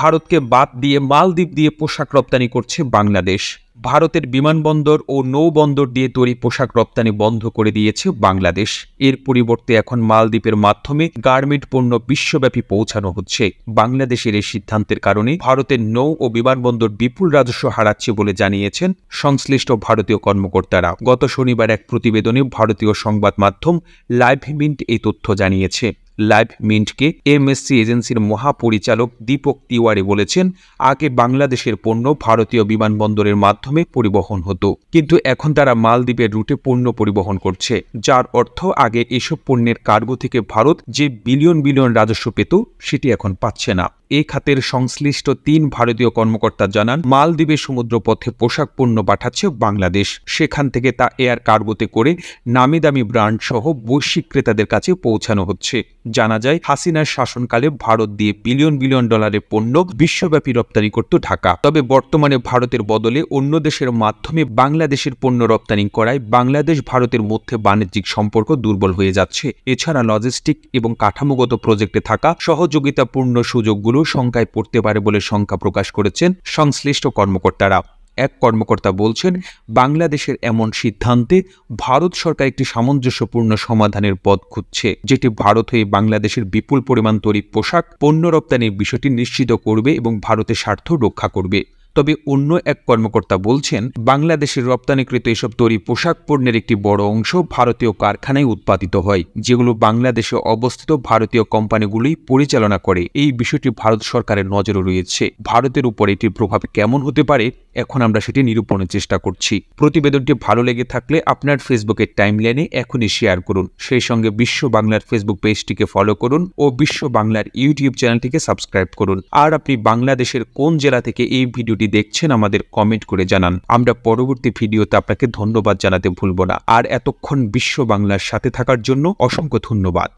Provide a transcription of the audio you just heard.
ভারতকে বাদ দিয়ে মালদ্বীপ দিয়ে পোশাক রপ্তানি করছে বাংলাদেশ ভারতের বিমানবন্দর ও নৌবন্দর দিয়ে তৈরি পোশাক রপ্তানি বন্ধ করে দিয়েছে বাংলাদেশ এর পরিবর্তে এখন মালদ্বীপের মাধ্যমে গার্মেন্ট পণ্য বিশ্বব্যাপী পৌঁছানো হচ্ছে বাংলাদেশের এই সিদ্ধান্তের কারণে ভারতের নৌ ও বিমানবন্দর বিপুল রাজস্ব হারাচ্ছে বলে জানিয়েছেন সংশ্লিষ্ট ভারতীয় কর্মকর্তারা গত শনিবার এক প্রতিবেদনে ভারতীয় সংবাদ মাধ্যম লাইভ মিন্ট এই তথ্য জানিয়েছে লাইভ মিন্টকে এমএসসি এজেন্সির মহাপরিচালক দীপক তিওয়ারি বলেছেন আগে বাংলাদেশের পণ্য ভারতীয় বিমানবন্দরের মাধ্যমে পরিবহন হতো কিন্তু এখন তারা মালদ্বীপের রুটে পণ্য পরিবহন করছে যার অর্থ আগে এসব পণ্যের কার্গো থেকে ভারত যে বিলিয়ন বিলিয়ন রাজস্ব পেত সেটি এখন পাচ্ছে না এ খাতের সংশ্লিষ্ট তিন ভারতীয় কর্মকর্তা জানান মালদ্বীপে সমুদ্রপথে পোশাক পণ্য পাঠাচ্ছে বাংলাদেশ সেখান থেকে তা এয়ার কার্গোতে করে নামি দামি ব্র্যান্ড সহ বৈশ্বিক ক্রেতাদের কাছে পৌঁছানো হচ্ছে জানা যায় হাসিনার শাসনকালে ভারত দিয়ে বিলিয়ন বিলিয়ন ডলারের পণ্য বিশ্বব্যাপী রপ্তানি করত ঢাকা তবে বর্তমানে ভারতের বদলে অন্য দেশের মাধ্যমে বাংলাদেশের পণ্য রপ্তানি করায় বাংলাদেশ ভারতের মধ্যে বাণিজ্যিক সম্পর্ক দুর্বল হয়ে যাচ্ছে এছাড়া লজিস্টিক এবং কাঠামোগত প্রজেক্টে থাকা সহযোগিতাপূর্ণ সুযোগগুলো শঙ্কায় পড়তে পারে বলে শঙ্কা প্রকাশ করেছেন সংশ্লিষ্ট কর্মকর্তারা এক কর্মকর্তা বলছেন বাংলাদেশের এমন সিদ্ধান্তে ভারত সরকার একটি সামঞ্জস্যপূর্ণ সমাধানের পথ খুঁজছে যেটি ভারত হয়ে বাংলাদেশের বিপুল পরিমাণ তৈরি পোশাক পণ্য রপ্তানির বিষয়টি নিশ্চিত করবে এবং ভারতের স্বার্থ রক্ষা করবে তবে অন্য এক কর্মকর্তা বলছেন বাংলাদেশের রপ্তানিকৃত এসব তৈরি পোশাক পণ্যের একটি বড় অংশ ভারতীয় কারখানায় উৎপাদিত হয় যেগুলো বাংলাদেশে অবস্থিত ভারতীয় কোম্পানিগুলি পরিচালনা করে এই বিষয়টি ভারত সরকারের নজরে রয়েছে ভারতের উপর এটির প্রভাব কেমন হতে পারে এখন আমরা সেটি নিরূপণের চেষ্টা করছি প্রতিবেদনটি ভালো লেগে থাকলে আপনার ফেসবুকের টাইমলাইনে এখনই শেয়ার করুন সেই সঙ্গে বিশ্ব বাংলার ফেসবুক পেজটিকে ফলো করুন ও বিশ্ব বাংলার ইউটিউব চ্যানেলটিকে সাবস্ক্রাইব করুন আর আপনি বাংলাদেশের কোন জেলা থেকে এই ভিডিওটি যদি দেখছেন আমাদের কমেন্ট করে জানান আমরা পরবর্তী ভিডিওতে আপনাকে ধন্যবাদ জানাতে ভুলব না আর এতক্ষণ বিশ্ব বাংলার সাথে থাকার জন্য অসংখ্য ধন্যবাদ